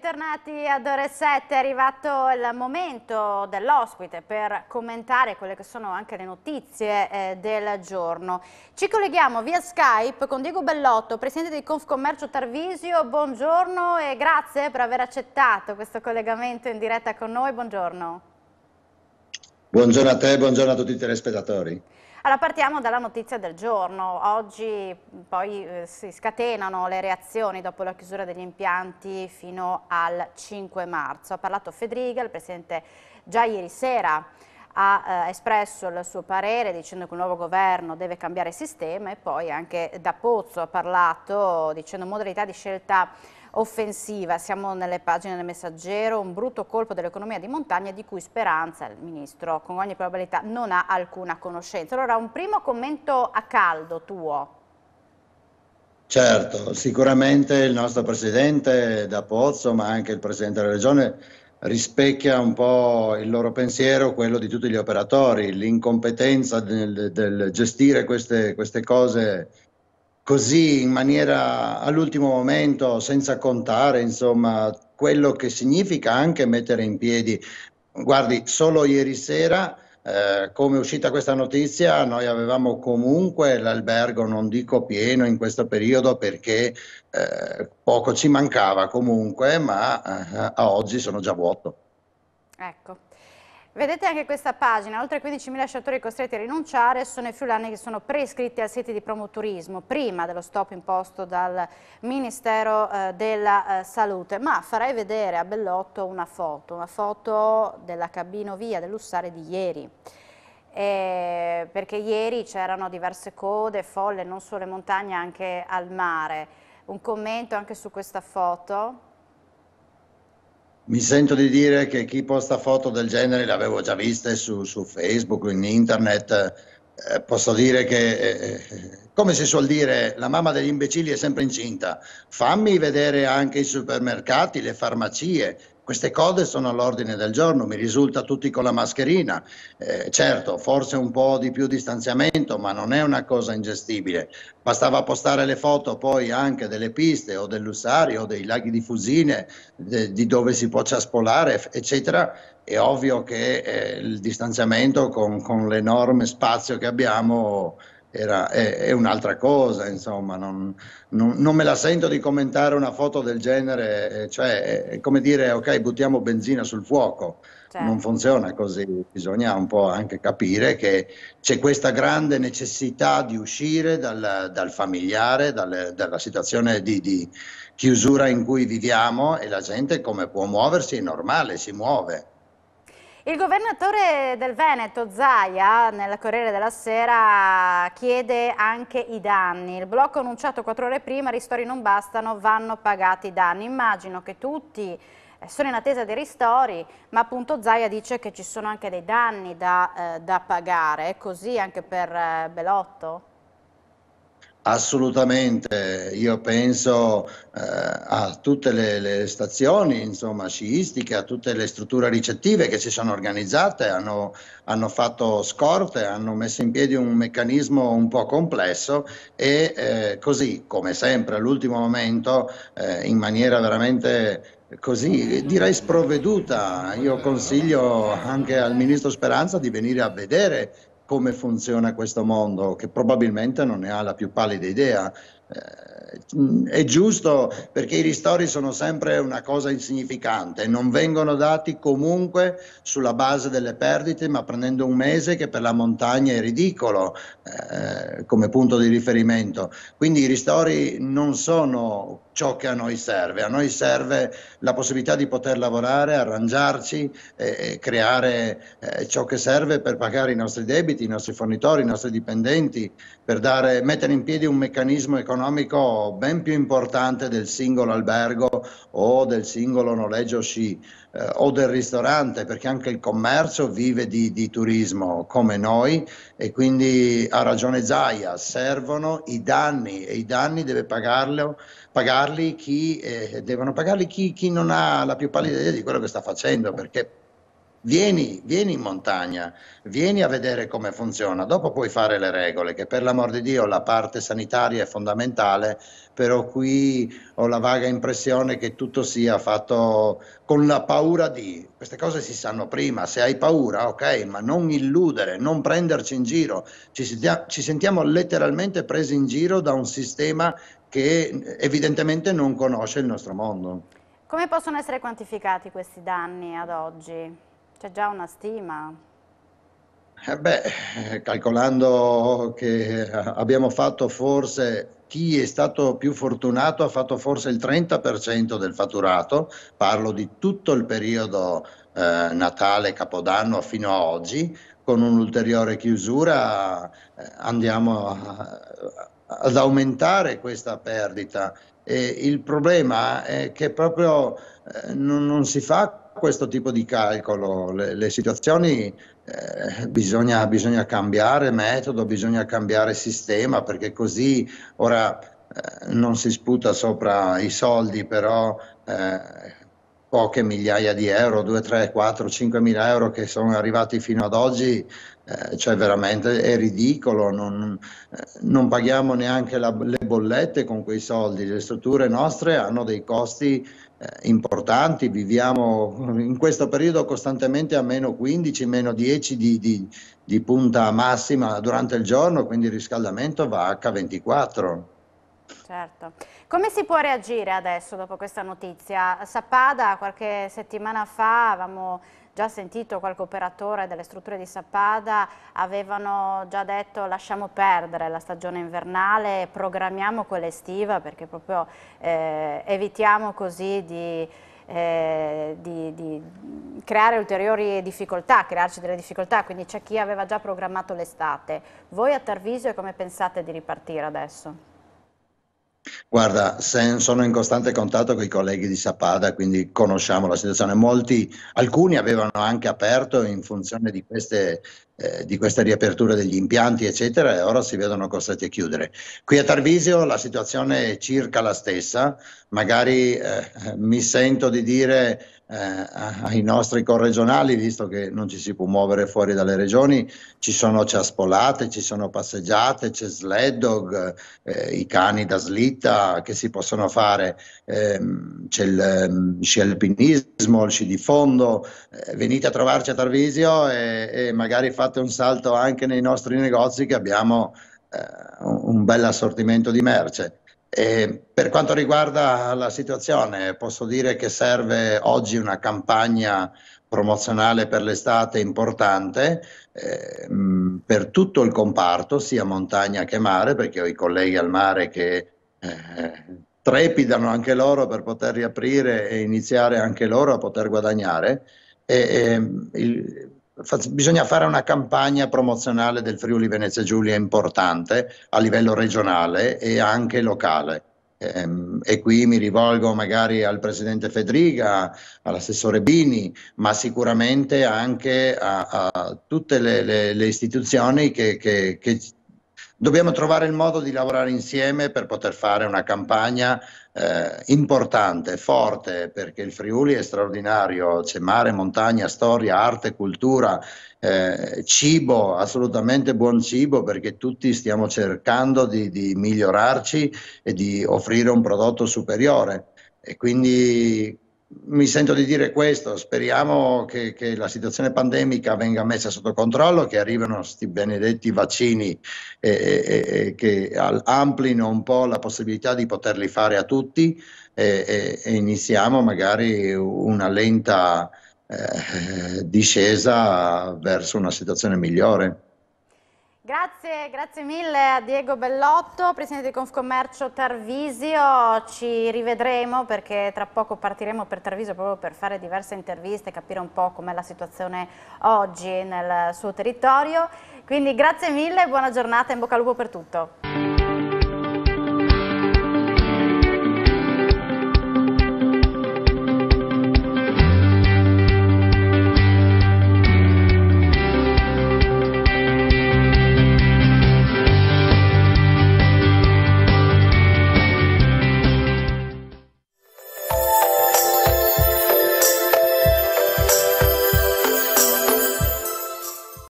Bentornati ad ore 7, è arrivato il momento dell'ospite per commentare quelle che sono anche le notizie eh, del giorno. Ci colleghiamo via Skype con Diego Bellotto, presidente di Confcommercio Tarvisio. Buongiorno e grazie per aver accettato questo collegamento in diretta con noi. Buongiorno. Buongiorno a te, buongiorno a tutti i telespettatori. Allora partiamo dalla notizia del giorno, oggi poi eh, si scatenano le reazioni dopo la chiusura degli impianti fino al 5 marzo, ha parlato Federica, il Presidente già ieri sera ha eh, espresso il suo parere dicendo che il nuovo governo deve cambiare sistema e poi anche da Pozzo ha parlato dicendo modalità di scelta offensiva. Siamo nelle pagine del messaggero, un brutto colpo dell'economia di montagna di cui Speranza, il ministro, con ogni probabilità non ha alcuna conoscenza. Allora un primo commento a caldo tuo. Certo, sicuramente il nostro presidente da Pozzo, ma anche il presidente della regione, rispecchia un po' il loro pensiero, quello di tutti gli operatori, l'incompetenza del, del gestire queste, queste, cose così in maniera all'ultimo momento, senza contare insomma quello che significa anche mettere in piedi. Guardi, solo ieri sera, eh, come è uscita questa notizia, noi avevamo comunque l'albergo, non dico pieno in questo periodo perché eh, poco ci mancava comunque, ma eh, a oggi sono già vuoto. Ecco. Vedete anche questa pagina, oltre 15.000 sciatori costretti a rinunciare sono i friulani che sono prescritti al sito di promoturismo prima dello stop imposto dal Ministero eh, della eh, Salute, ma farei vedere a Bellotto una foto, una foto della cabina cabinovia dell'Ussare di ieri. Eh, perché ieri c'erano diverse code, folle, non solo in montagna, anche al mare. Un commento anche su questa foto, mi sento di dire che chi posta foto del genere le avevo già viste su, su Facebook, in internet. Eh, posso dire che, eh, eh come si suol dire, la mamma degli imbecilli è sempre incinta. Fammi vedere anche i supermercati, le farmacie, queste cose sono all'ordine del giorno, mi risulta tutti con la mascherina. Eh, certo, forse un po' di più distanziamento, ma non è una cosa ingestibile. Bastava postare le foto poi anche delle piste o del Lussario o dei laghi di Fusine, de, di dove si può ciaspolare, eccetera. È ovvio che eh, il distanziamento con, con l'enorme spazio che abbiamo era, è, è, un'altra cosa, insomma, non, non, non, me la sento di commentare una foto del genere, eh, cioè è, è come dire ok buttiamo benzina sul fuoco, certo. non funziona così, bisogna un po' anche capire che c'è questa grande necessità di uscire dal, dal familiare, dal, dalla situazione di, di chiusura in cui viviamo e la gente come può muoversi è normale, si muove. Il governatore del Veneto, Zaia, nel Corriere della Sera chiede anche i danni. Il blocco annunciato quattro ore prima, ristori non bastano, vanno pagati i danni. Immagino che tutti eh, sono in attesa dei ristori, ma appunto Zaia dice che ci sono anche dei danni da, eh, da pagare. È così anche per eh, Belotto? Assolutamente, io penso eh, a tutte le, le stazioni insomma, sciistiche, a tutte le strutture ricettive che si sono organizzate, hanno, hanno, fatto scorte, hanno messo in piedi un meccanismo un po' complesso e eh, così, come sempre, all'ultimo momento, eh, in maniera veramente così direi sprovveduta. Io consiglio anche al ministro Speranza di venire a vedere come funziona questo mondo, che probabilmente non ne ha la più pallida idea. Eh, è giusto perché i ristori sono sempre una cosa insignificante, non vengono dati comunque sulla base delle perdite, ma prendendo un mese che per la montagna è ridicolo eh, come punto di riferimento. Quindi i ristori non sono ciò che a noi serve, a noi serve la possibilità di poter lavorare, arrangiarci, eh, e creare eh, ciò che serve per pagare i nostri debiti, i nostri fornitori, i nostri dipendenti, per dare, mettere in piedi un meccanismo economico economico ben più importante del singolo albergo o del singolo noleggio sci eh, o del ristorante, perché anche il commercio vive di, di turismo come noi e quindi ha ragione Zaia, servono i danni e i danni deve pagarlo, pagarli chi, eh, devono pagarli chi, chi non ha la più pallida idea di quello che sta facendo, perché Vieni, vieni, in montagna, vieni a vedere come funziona, dopo puoi fare le regole, che per l'amor di Dio la parte sanitaria è fondamentale, però qui ho la vaga impressione che tutto sia fatto con la paura di, queste cose si sanno prima, se hai paura ok, ma non illudere, non prenderci in giro, ci, sentia, ci sentiamo letteralmente presi in giro da un sistema che evidentemente non conosce il nostro mondo. Come possono essere quantificati questi danni ad oggi? C'è già una stima? Eh beh, calcolando che abbiamo fatto forse chi è stato più fortunato ha fatto forse il 30% del fatturato, parlo di tutto il periodo eh, Natale, Capodanno fino a oggi, con un'ulteriore chiusura eh, andiamo a, ad aumentare questa perdita. E il problema è che proprio eh, non, non si fa questo tipo di calcolo, le, le situazioni eh, bisogna, bisogna, cambiare metodo, bisogna cambiare sistema perché così ora eh, non si sputa sopra i soldi, però eh, poche migliaia di euro, 2, 3, 4, 5 mila euro che sono arrivati fino ad oggi, eh, cioè veramente è ridicolo, non, eh, non paghiamo neanche la, le bollette con quei soldi, le strutture nostre hanno dei costi eh, importanti, viviamo in questo periodo costantemente a meno 15, meno 10 di, di, di punta massima durante il giorno, quindi il riscaldamento va a H24. Certo. Come si può reagire adesso dopo questa notizia? Sappada qualche settimana fa avevamo già sentito qualche operatore delle strutture di Sappada, avevano già detto lasciamo perdere la stagione invernale, programmiamo quella estiva perché proprio eh, evitiamo così di... Eh, di, di, creare ulteriori difficoltà, crearci delle difficoltà, quindi c'è chi aveva già programmato l'estate. Voi a Tarvisio come pensate di ripartire adesso? Guarda, sono in costante contatto con i colleghi di Sapada, quindi conosciamo la situazione. Molti, alcuni avevano anche aperto in funzione di queste, eh, di questa riapertura degli impianti, eccetera, e ora si vedono costretti a chiudere. Qui a Tarvisio la situazione è circa la stessa, magari eh, mi sento di dire eh, ai nostri corregionali, visto che non ci si può muovere fuori dalle regioni, ci sono ciaspolate, ci sono passeggiate, c'è sled dog, eh, i cani da slitta che si possono fare, eh, c'è il sci ehm, alpinismo, il sci di fondo, eh, venite a trovarci a Tarvisio e, e, magari fate un salto anche nei nostri negozi che abbiamo eh, un bel assortimento di merce. E per quanto riguarda la situazione, posso dire che serve oggi una campagna promozionale per l'estate importante eh, per tutto il comparto, sia montagna che mare, perché ho i colleghi al mare che eh, trepidano anche loro per poter riaprire e iniziare anche loro a poter guadagnare. E, e, ehm, il, bisogna fare una campagna promozionale del Friuli Venezia Giulia importante a livello regionale e anche locale. Ehm, e qui mi rivolgo magari al presidente Federica, all'assessore Bini, ma sicuramente anche a, a tutte le, le, le, istituzioni che, che, che dobbiamo trovare il modo di lavorare insieme per poter fare una campagna eh, importante, forte, perché il Friuli è straordinario, c'è mare, montagna, storia, arte, cultura, eh, cibo, assolutamente buon cibo, perché tutti stiamo cercando di, di migliorarci e di offrire un prodotto superiore. E quindi mi sento di dire questo, speriamo che, che, la situazione pandemica venga messa sotto controllo, che arrivino questi benedetti vaccini e, e, e che amplino un po' la possibilità di poterli fare a tutti e, e iniziamo magari una lenta eh, discesa verso una situazione migliore. Grazie, grazie mille a Diego Bellotto, presidente di Confcommercio Tarvisio, ci rivedremo perché tra poco partiremo per Tarvisio proprio per fare diverse interviste, e capire un po' com'è la situazione oggi nel suo territorio, quindi grazie mille, buona giornata e in bocca al lupo per tutto.